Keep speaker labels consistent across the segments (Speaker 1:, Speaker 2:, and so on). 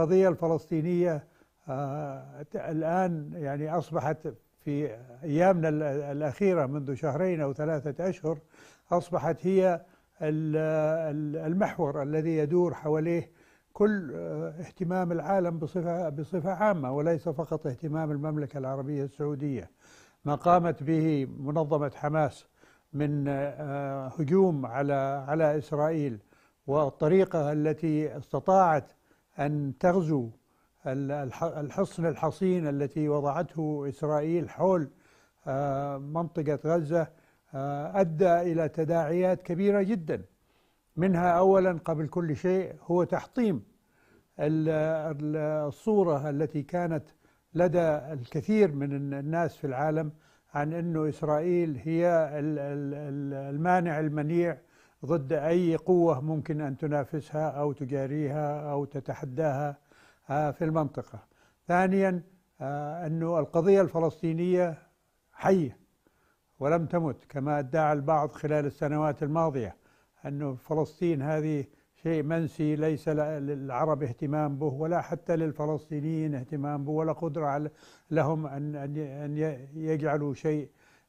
Speaker 1: القضية الفلسطينية آه، الآن يعني أصبحت في أيامنا الأخيرة منذ شهرين أو ثلاثة أشهر أصبحت هي المحور الذي يدور حواليه كل آه، اهتمام العالم بصفة, بصفة عامة وليس فقط اهتمام المملكة العربية السعودية ما قامت به منظمة حماس من آه، هجوم على على إسرائيل والطريقة التي استطاعت أن تغزو الحصن الحصين التي وضعته إسرائيل حول آه، منطقة غزة آه، أدى إلى تداعيات كبيرة جدا منها أولا قبل كل شيء هو تحطيم الصورة التي كانت لدى الكثير من الناس في العالم عن أنه إسرائيل هي المانع المنيع ضد أي قوة ممكن أن تنافسها أو تجاريها أو تتحداها آه، في المنطقة ثانيا آه، أن القضية الفلسطينية حية ولم تمت كما ادعى البعض خلال السنوات الماضية أن فلسطين هذه شيء منسي ليس للعرب اهتمام به ولا حتى للفلسطينيين اهتمام به ولا قدرة لهم أن أن يجعلوا شيء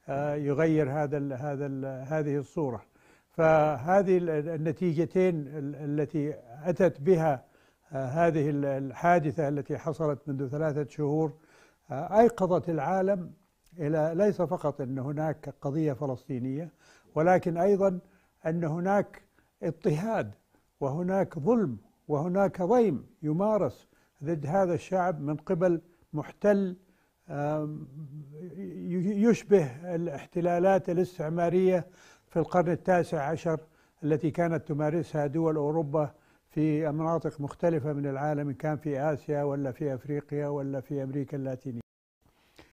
Speaker 1: آه، يغير هذا هذا هذه الصورة فهذه النتيجتين التي أتت بها آه، هذه الحادثة التي حصلت منذ ثلاثة شهور آه، أيقظت العالم إلى ليس فقط أن هناك قضية فلسطينية ولكن أيضا أن هناك اضطهاد وهناك ظلم وهناك ضيم يمارس ضد هذا الشعب من قبل محتل يشبه الاحتلالات الاستعمارية في القرن التاسع عشر التي كانت تمارسها دول أوروبا في مناطق مختلفة من العالم إن كان في آسيا ولا في أفريقيا ولا في أمريكا اللاتينية